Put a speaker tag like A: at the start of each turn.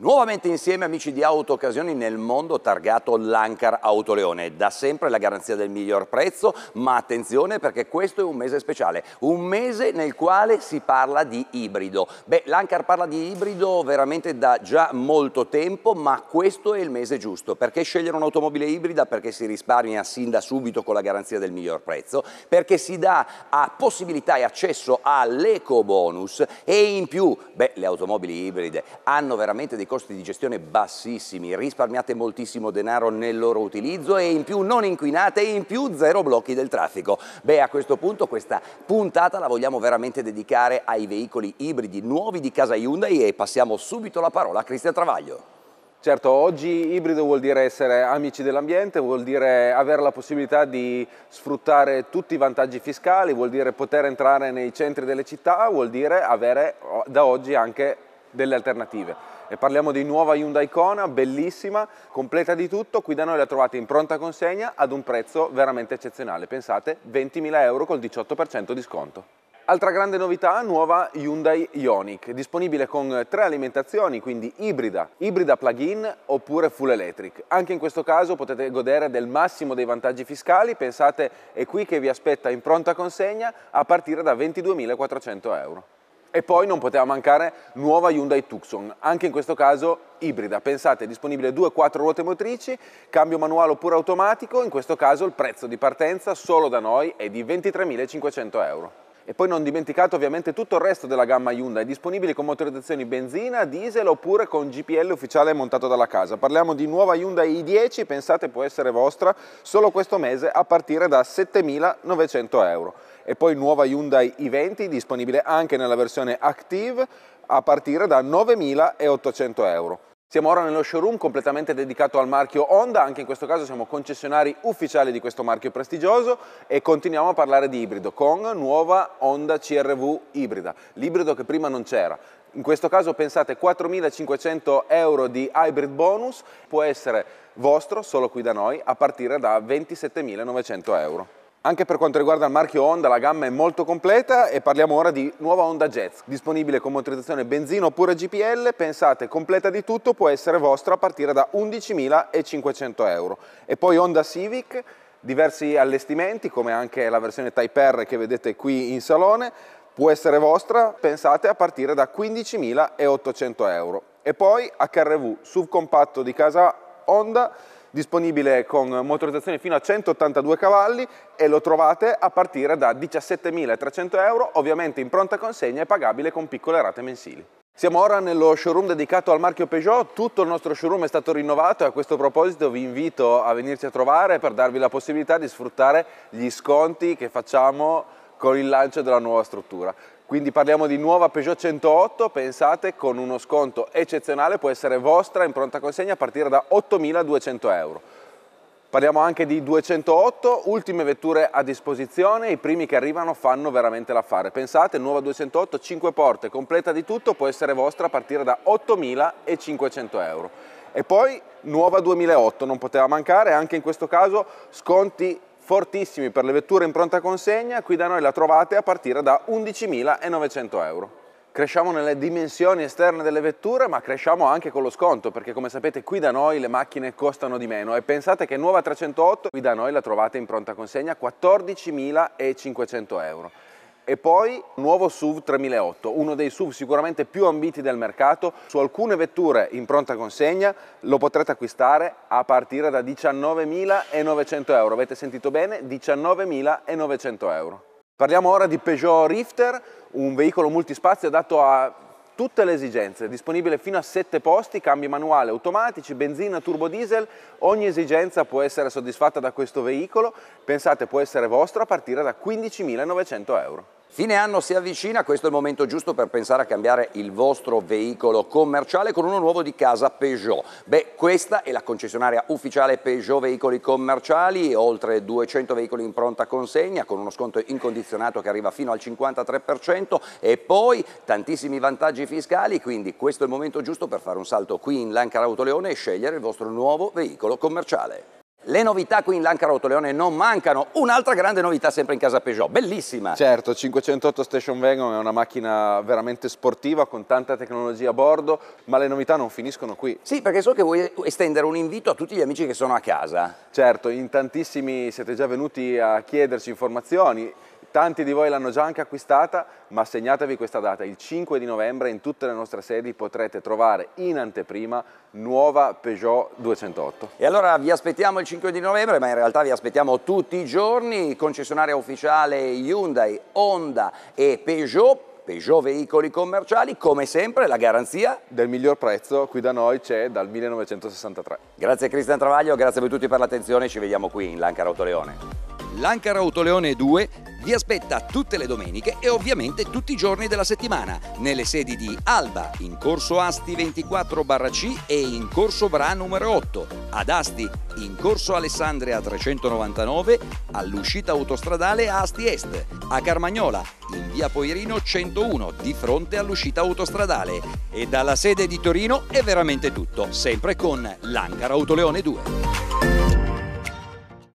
A: Nuovamente insieme amici di Auto Occasioni nel mondo targato Lancar Autoleone. Da sempre la garanzia del miglior prezzo, ma attenzione perché questo è un mese speciale, un mese nel quale si parla di ibrido. Beh, Lancar parla di ibrido veramente da già molto tempo, ma questo è il mese giusto. Perché scegliere un'automobile ibrida? Perché si risparmia sin da subito con la garanzia del miglior prezzo, perché si dà a possibilità e accesso all'eco bonus e in più, beh, le automobili ibride hanno veramente dei costi di gestione bassissimi, risparmiate moltissimo denaro nel loro utilizzo e in più non inquinate e in più zero blocchi del traffico. Beh, a questo punto questa puntata la vogliamo veramente dedicare ai veicoli ibridi nuovi di casa Hyundai e passiamo subito la parola
B: a Cristian Travaglio. Certo, oggi ibrido vuol dire essere amici dell'ambiente, vuol dire avere la possibilità di sfruttare tutti i vantaggi fiscali, vuol dire poter entrare nei centri delle città, vuol dire avere da oggi anche delle alternative e parliamo di nuova Hyundai Kona, bellissima, completa di tutto, qui da noi la trovate in pronta consegna ad un prezzo veramente eccezionale, pensate 20.000 euro col 18% di sconto. Altra grande novità, nuova Hyundai Ioniq, disponibile con tre alimentazioni, quindi ibrida, ibrida plug-in oppure full electric. Anche in questo caso potete godere del massimo dei vantaggi fiscali, pensate è qui che vi aspetta in pronta consegna a partire da 22.400 euro. E poi non poteva mancare nuova Hyundai Tucson, anche in questo caso ibrida. Pensate, è disponibile o quattro ruote motrici, cambio manuale oppure automatico, in questo caso il prezzo di partenza solo da noi è di 23.500 euro. E poi non dimenticate ovviamente tutto il resto della gamma Hyundai, disponibili con motorizzazioni benzina, diesel oppure con GPL ufficiale montato dalla casa. Parliamo di nuova Hyundai i10, pensate può essere vostra solo questo mese a partire da 7.900 euro e poi nuova Hyundai i20 disponibile anche nella versione Active a partire da 9.800 euro. Siamo ora nello showroom completamente dedicato al marchio Honda, anche in questo caso siamo concessionari ufficiali di questo marchio prestigioso e continuiamo a parlare di ibrido con nuova Honda CRV ibrida, l'ibrido che prima non c'era. In questo caso pensate 4.500 euro di hybrid bonus può essere vostro solo qui da noi a partire da 27.900 euro. Anche per quanto riguarda il marchio Honda la gamma è molto completa e parliamo ora di nuova Honda Jazz, disponibile con motorizzazione benzina oppure GPL, pensate completa di tutto, può essere vostra a partire da 11.500 euro. E poi Honda Civic, diversi allestimenti come anche la versione Type R che vedete qui in salone, può essere vostra, pensate a partire da 15.800 euro. E poi HRV, subcompatto di casa Honda, disponibile con motorizzazione fino a 182 cavalli e lo trovate a partire da 17.300 euro, ovviamente in pronta consegna e pagabile con piccole rate mensili. Siamo ora nello showroom dedicato al marchio Peugeot, tutto il nostro showroom è stato rinnovato e a questo proposito vi invito a venirci a trovare per darvi la possibilità di sfruttare gli sconti che facciamo con il lancio della nuova struttura. Quindi parliamo di nuova Peugeot 108, pensate, con uno sconto eccezionale, può essere vostra in pronta consegna a partire da 8.200 euro. Parliamo anche di 208, ultime vetture a disposizione, i primi che arrivano fanno veramente l'affare. Pensate, nuova 208, 5 porte, completa di tutto, può essere vostra a partire da 8.500 euro. E poi nuova 2008, non poteva mancare, anche in questo caso sconti fortissimi per le vetture in pronta consegna, qui da noi la trovate a partire da 11.900 euro. Cresciamo nelle dimensioni esterne delle vetture, ma cresciamo anche con lo sconto, perché come sapete qui da noi le macchine costano di meno e pensate che nuova 308 qui da noi la trovate in pronta consegna a 14.500 euro. E poi nuovo SUV 3008, uno dei SUV sicuramente più ambiti del mercato, su alcune vetture in pronta consegna lo potrete acquistare a partire da 19.900 euro. Avete sentito bene? 19.900 euro. Parliamo ora di Peugeot Rifter, un veicolo multispazio adatto a tutte le esigenze, disponibile fino a 7 posti, cambi manuale, automatici, benzina, turbo diesel, ogni esigenza può essere soddisfatta da questo veicolo, pensate può essere vostro a partire da 15.900 euro. Fine anno
A: si avvicina, questo è il momento giusto per pensare a cambiare il vostro veicolo commerciale con uno nuovo di casa Peugeot. Beh, questa è la concessionaria ufficiale Peugeot Veicoli Commerciali, oltre 200 veicoli in pronta consegna con uno sconto incondizionato che arriva fino al 53% e poi tantissimi vantaggi fiscali, quindi questo è il momento giusto per fare un salto qui in Lancar Autoleone e scegliere il vostro nuovo veicolo commerciale. Le novità qui in Lanca Rotoleone non mancano. Un'altra grande novità sempre in casa Peugeot, bellissima.
B: Certo, 508 Station Wagon è una macchina veramente sportiva con tanta tecnologia a bordo, ma le novità non finiscono qui. Sì, perché so che vuoi estendere un invito a tutti gli amici che sono a casa. Certo, in tantissimi siete già venuti a chiederci informazioni Tanti di voi l'hanno già anche acquistata, ma segnatevi questa data, il 5 di novembre in tutte le nostre sedi potrete trovare in anteprima nuova Peugeot 208. E allora vi aspettiamo il 5 di novembre, ma in realtà
A: vi aspettiamo tutti i giorni, concessionaria ufficiale Hyundai, Honda e Peugeot Peugeot Veicoli Commerciali, come sempre la garanzia del miglior prezzo qui da noi c'è dal 1963. Grazie Cristian Travaglio, grazie a voi tutti per l'attenzione, ci vediamo qui in Lancara Autoleone. Lancara Autoleone 2 vi aspetta tutte le domeniche e ovviamente tutti i giorni della settimana nelle sedi di Alba, in corso Asti 24-C e in corso Bra numero 8, ad Asti in corso Alessandria 399 all'uscita autostradale Asti Est, a Carmagnola in via Poirino 101 di fronte all'uscita autostradale e dalla sede di Torino è veramente tutto, sempre con l'Ancara Autoleone 2.